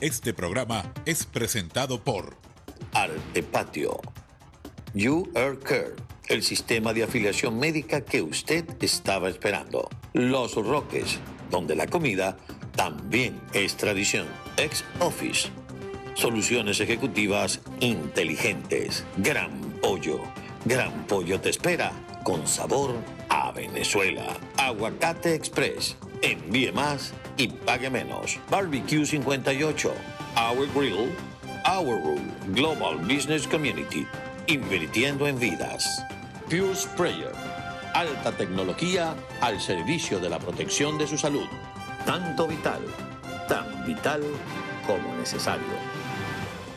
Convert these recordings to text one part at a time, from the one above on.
Este programa es presentado por Patio You Are Care, el sistema de afiliación médica que usted estaba esperando. Los Roques, donde la comida también es tradición. Ex Office. Soluciones ejecutivas inteligentes. Gran Pollo. Gran Pollo te espera con sabor a Venezuela. Aguacate Express. Envíe más y pague menos. Barbecue 58, Our Grill, Our Room. Global Business Community, invirtiendo en vidas. Pure Sprayer, alta tecnología al servicio de la protección de su salud. Tanto vital, tan vital como necesario.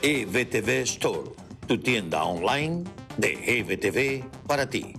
EVTV Store, tu tienda online de EVTV para ti.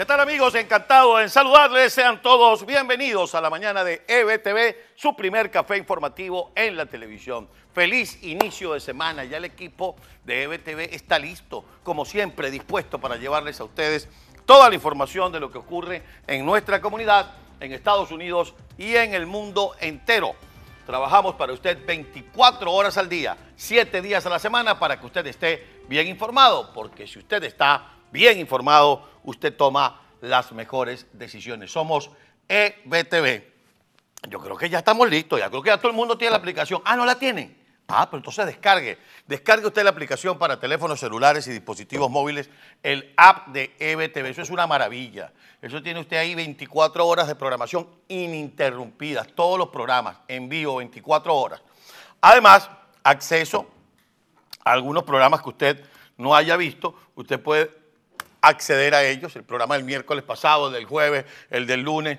¿Qué tal amigos? Encantado en saludarles. Sean todos bienvenidos a la mañana de EBTV, su primer café informativo en la televisión. Feliz inicio de semana. Ya el equipo de EBTV está listo, como siempre, dispuesto para llevarles a ustedes toda la información de lo que ocurre en nuestra comunidad, en Estados Unidos y en el mundo entero. Trabajamos para usted 24 horas al día, 7 días a la semana para que usted esté bien informado, porque si usted está bien informado, usted toma las mejores decisiones. Somos EBTV. Yo creo que ya estamos listos, ya creo que ya todo el mundo tiene la aplicación. Ah, no la tienen. Ah, pero entonces descargue. Descargue usted la aplicación para teléfonos celulares y dispositivos móviles, el app de EBTV. Eso es una maravilla. Eso tiene usted ahí 24 horas de programación ininterrumpidas, todos los programas en vivo, 24 horas. Además, acceso a algunos programas que usted no haya visto, usted puede acceder a ellos, el programa del miércoles pasado, del jueves, el del lunes.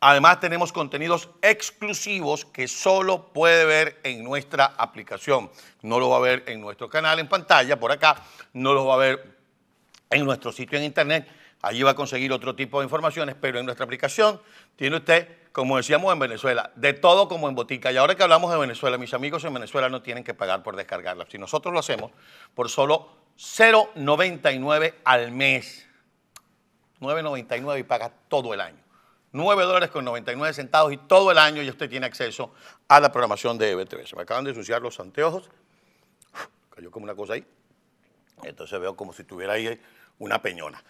Además tenemos contenidos exclusivos que solo puede ver en nuestra aplicación. No lo va a ver en nuestro canal en pantalla, por acá, no lo va a ver en nuestro sitio en internet. Allí va a conseguir otro tipo de informaciones, pero en nuestra aplicación tiene usted, como decíamos en Venezuela, de todo como en botica. Y ahora que hablamos de Venezuela, mis amigos en Venezuela no tienen que pagar por descargarla. Si nosotros lo hacemos por solo 0.99 al mes. 9.99 y paga todo el año. 9 dólares con 99 centavos y todo el año y usted tiene acceso a la programación de EBTV. Se me acaban de ensuciar los anteojos. cayó como una cosa ahí. Entonces veo como si tuviera ahí una peñona.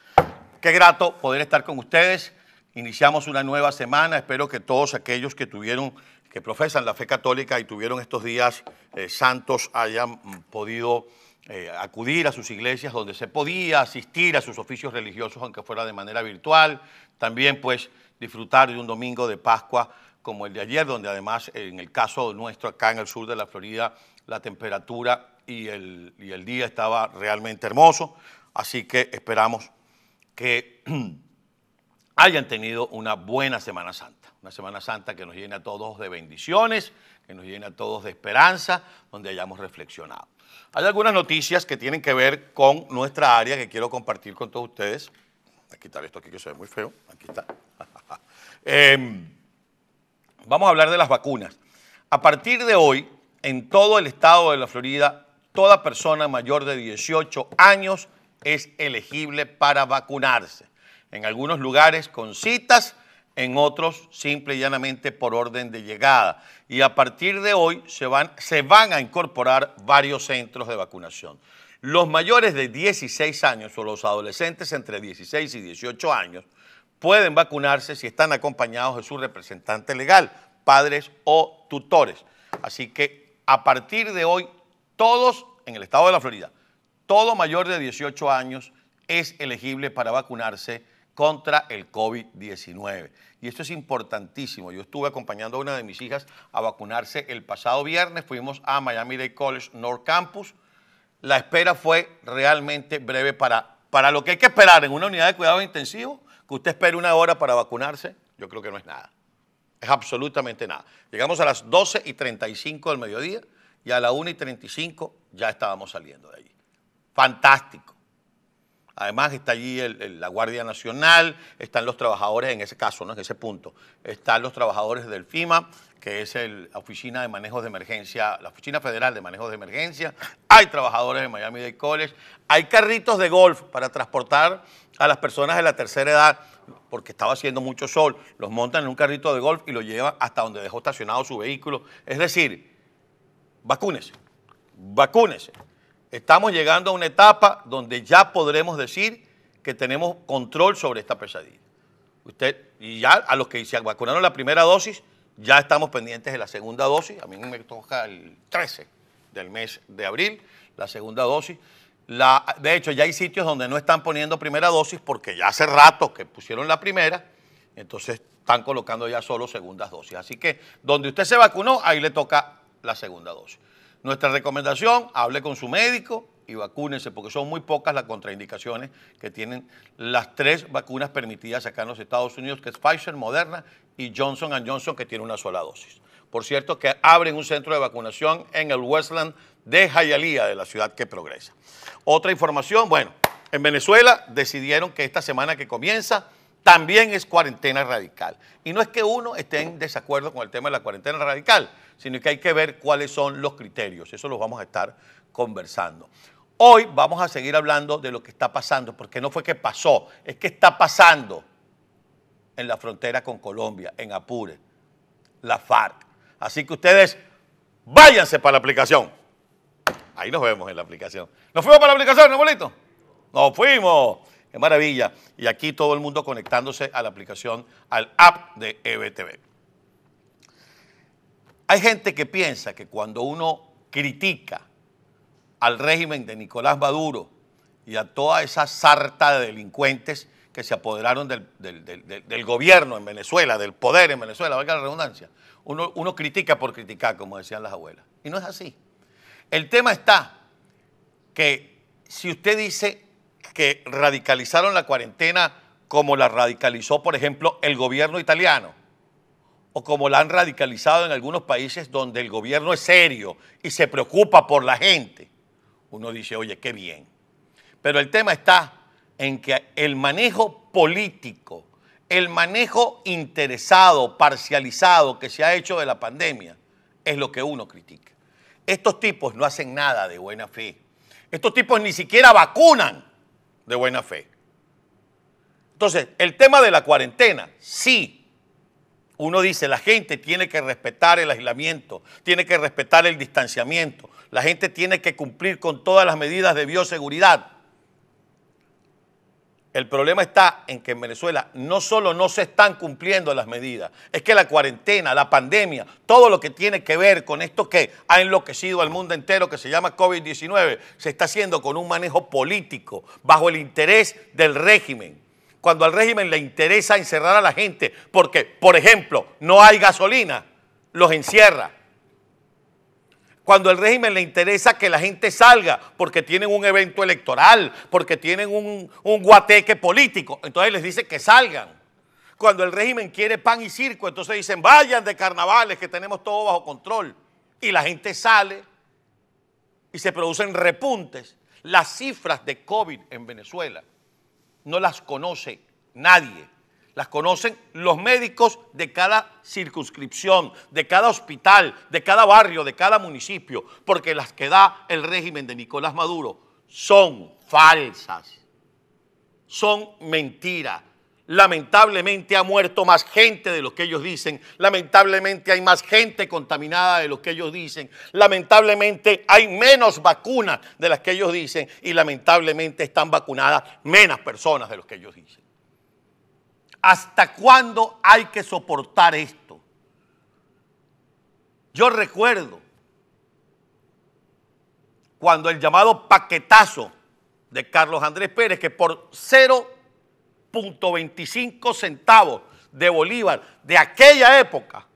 Qué grato poder estar con ustedes. Iniciamos una nueva semana. Espero que todos aquellos que tuvieron, que profesan la fe católica y tuvieron estos días eh, santos hayan podido eh, acudir a sus iglesias, donde se podía asistir a sus oficios religiosos, aunque fuera de manera virtual. También, pues, disfrutar de un domingo de Pascua como el de ayer, donde además, en el caso nuestro, acá en el sur de la Florida, la temperatura y el, y el día estaba realmente hermoso. Así que esperamos que hayan tenido una buena Semana Santa, una Semana Santa que nos llene a todos de bendiciones, que nos llene a todos de esperanza, donde hayamos reflexionado. Hay algunas noticias que tienen que ver con nuestra área que quiero compartir con todos ustedes. Voy a quitar esto aquí que se ve muy feo. Aquí está. Em, vamos a hablar de las vacunas. A partir de hoy, en todo el estado de la Florida, toda persona mayor de 18 años es elegible para vacunarse en algunos lugares con citas, en otros simple y llanamente por orden de llegada. Y a partir de hoy se van, a incorporar varios centros de vacunación. Los mayores de 16 años o los adolescentes entre 16 y 18 años pueden vacunarse si están acompañados de su representante legal, padres o tutores. Así que a partir de hoy, todos en el estado de la Florida, todo mayor de 18 años es elegible para vacunarse contra el COVID-19. Y esto es importantísimo. Yo estuve acompañando a una de mis hijas a vacunarse el pasado viernes. Fuimos a Miami Day College North Campus. La espera fue realmente breve para, para lo que hay que esperar en una unidad de cuidado intensivo, que usted espere una hora para vacunarse. Yo creo que no es nada. Es absolutamente nada. Llegamos a las 12 y 35 del mediodía y a las 1 y 35 ya estábamos saliendo de allí. Fantástico. Además está allí la Guardia Nacional, están los trabajadores, en ese caso, ¿no? en ese punto, están los trabajadores del FIMA, que es la Oficina de Manejos de Emergencia, la Oficina Federal de Manejos de Emergencia, hay trabajadores de Miami Dade College, hay carritos de golf para transportar a las personas de la tercera edad, porque estaba haciendo mucho sol, los montan en un carrito de golf y lo llevan hasta donde dejó estacionado su vehículo. Es decir, vacúnese, vacúnese. Estamos llegando a una etapa donde ya podremos decir que tenemos control sobre esta pesadilla. Usted, y ya a los que se vacunaron la primera dosis, ya estamos pendientes de la segunda dosis. A mí me toca el 13 del mes de abril, la segunda dosis. de hecho, ya hay sitios donde no están poniendo primera dosis porque ya hace rato que pusieron la primera, entonces están colocando ya solo segundas dosis. Así que donde usted se vacunó, ahí le toca la segunda dosis. Nuestra recomendación, hable con su médico y vacúnense, porque son muy pocas las contraindicaciones que tienen las tres vacunas permitidas acá en los Estados Unidos, que es Pfizer, Moderna y Johnson Johnson, que tiene una sola dosis. Por cierto, que abren un centro de vacunación en el Westland de Jayalía, de la ciudad que progresa. Otra información, bueno, en Venezuela decidieron que esta semana que comienza también es cuarentena radical. Y no es que uno esté en desacuerdo con el tema de la cuarentena radical, sino que hay que ver cuáles son los criterios. Eso los vamos a estar conversando. Hoy vamos a seguir hablando de lo que está pasando, porque no fue que pasó, es que está pasando en la frontera con Colombia, en Apure, la FARC. Así que ustedes váyanse para la aplicación. Ahí nos vemos en la aplicación. ¿Nos fuimos para la aplicación, bolito? Nos fuimos. Es maravilla. Y aquí todo el mundo conectándose a la aplicación, al app de EBTV. Hay gente que piensa que cuando uno critica al régimen de Nicolás Maduro y a toda esa sarta de delincuentes que se apoderaron del, gobierno en Venezuela, del poder en Venezuela, valga la redundancia, uno critica por criticar, como decían las abuelas. Y no es así. El tema está que si usted dice que radicalizaron la cuarentena como la radicalizó, por ejemplo, el gobierno italiano, o como la han radicalizado en algunos países donde el gobierno es serio y se preocupa por la gente. Uno dice, oye, qué bien. Pero el tema está en que el manejo político, el manejo interesado, parcializado que se ha hecho de la pandemia, es lo que uno critica. Estos tipos no hacen nada de buena fe. Estos tipos ni siquiera vacunan de buena fe. Entonces, el tema de la cuarentena, sí. Uno dice, la gente tiene que respetar el aislamiento, tiene que respetar el distanciamiento, la gente tiene que cumplir con todas las medidas de bioseguridad. El problema está en que en Venezuela no solo no se están cumpliendo las medidas, es que la cuarentena, la pandemia, todo lo que tiene que ver con esto que ha enloquecido al mundo entero, que se llama COVID-19, se está haciendo con un manejo político, bajo el interés del régimen. Cuando al régimen le interesa encerrar a la gente, porque, por ejemplo, no hay gasolina, los encierra cuando el régimen le interesa que la gente salga porque tienen un evento electoral, porque tienen un, guateque político, entonces les dice que salgan. Cuando el régimen quiere pan y circo, entonces dicen vayan de carnavales que tenemos todo bajo control. Y la gente sale y se producen repuntes. Las cifras de COVID en Venezuela no las conoce nadie las conocen los médicos de cada circunscripción, de cada hospital, de cada barrio, de cada municipio, porque las que da el régimen de Nicolás Maduro son falsas, son mentiras. Lamentablemente ha muerto más gente de lo que ellos dicen. Lamentablemente hay más gente contaminada de lo que ellos dicen. Lamentablemente hay menos vacunas de las que ellos dicen. Y lamentablemente están vacunadas menos personas de lo que ellos dicen. ¿hasta cuándo hay que soportar esto? Yo recuerdo cuando el llamado paquetazo de Carlos Andrés Pérez, que por 0.25 centavos de Bolívar de aquella época,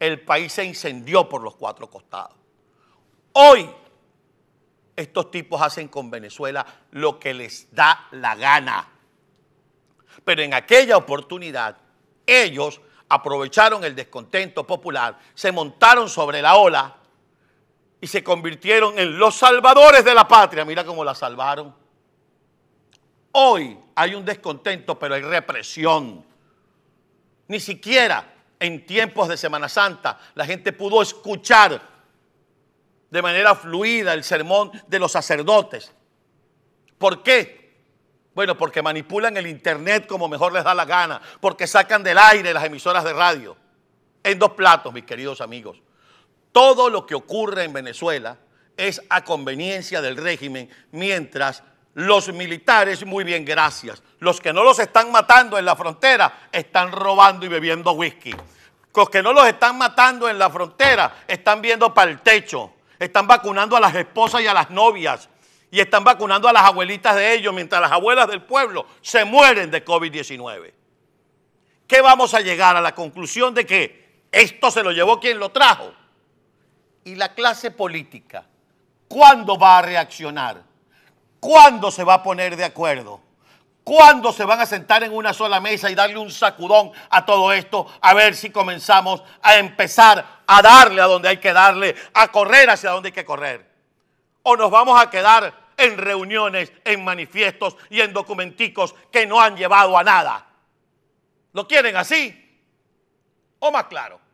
el país se incendió por los cuatro costados. Hoy, estos tipos hacen con Venezuela lo que les da la gana. Pero en aquella oportunidad, ellos aprovecharon el descontento popular, se montaron sobre la ola y se convirtieron en los salvadores de la patria. Mira cómo la salvaron. Hoy hay un descontento, pero hay represión. Ni siquiera en tiempos de Semana Santa la gente pudo escuchar de manera fluida el sermón de los sacerdotes. ¿Por qué? Bueno, porque manipulan el Internet como mejor les da la gana, porque sacan del aire las emisoras de radio. En dos platos, mis queridos amigos. Todo lo que ocurre en Venezuela es a conveniencia del régimen, mientras los militares, muy bien, gracias, los que no los están matando en la frontera, están robando y bebiendo whisky. Los que no los están matando en la frontera están viendo para el techo, están vacunando a las esposas y a las novias, y están vacunando a las abuelitas de ellos, mientras las abuelas del pueblo se mueren de COVID-19. ¿Qué vamos a llegar a la conclusión de que esto se lo llevó quien lo trajo? Y la clase política, ¿cuándo va a reaccionar? ¿Cuándo se va a poner de acuerdo? ¿Cuándo se van a sentar en una sola mesa y darle un sacudón a todo esto? A ver si comenzamos a empezar a darle a donde hay que darle, a correr hacia donde hay que correr o nos vamos a quedar en reuniones, en manifiestos y en documenticos que no han llevado a nada. ¿Lo quieren así? ¿O más claro?